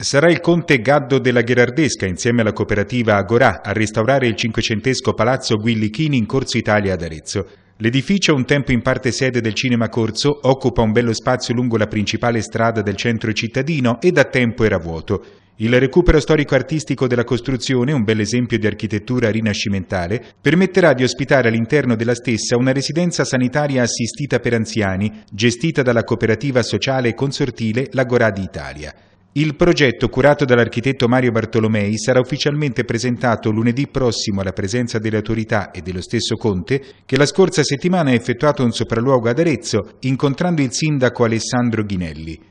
Sarà il conte Gaddo della Gherardesca insieme alla cooperativa Agorà a restaurare il cinquecentesco palazzo Guillichini in Corso Italia ad Arezzo. L'edificio, un tempo in parte sede del Cinema Corso, occupa un bello spazio lungo la principale strada del centro cittadino e da tempo era vuoto. Il recupero storico-artistico della costruzione, un bel esempio di architettura rinascimentale, permetterà di ospitare all'interno della stessa una residenza sanitaria assistita per anziani, gestita dalla cooperativa sociale e consortile L'Agorà d'Italia. Il progetto, curato dall'architetto Mario Bartolomei, sarà ufficialmente presentato lunedì prossimo alla presenza delle autorità e dello stesso Conte, che la scorsa settimana ha effettuato un sopralluogo ad Arezzo, incontrando il sindaco Alessandro Ghinelli.